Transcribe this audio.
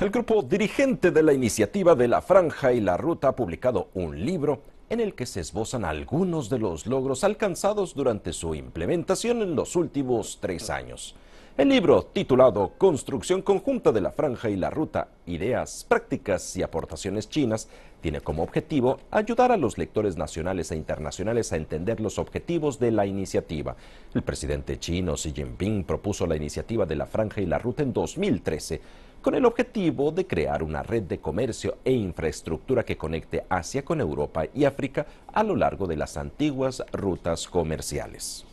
El grupo dirigente de la iniciativa de la Franja y la Ruta ha publicado un libro en el que se esbozan algunos de los logros alcanzados durante su implementación en los últimos tres años. El libro, titulado Construcción conjunta de la Franja y la Ruta, Ideas, Prácticas y Aportaciones Chinas, tiene como objetivo ayudar a los lectores nacionales e internacionales a entender los objetivos de la iniciativa. El presidente chino Xi Jinping propuso la iniciativa de la Franja y la Ruta en 2013 con el objetivo de crear una red de comercio e infraestructura que conecte Asia con Europa y África a lo largo de las antiguas rutas comerciales.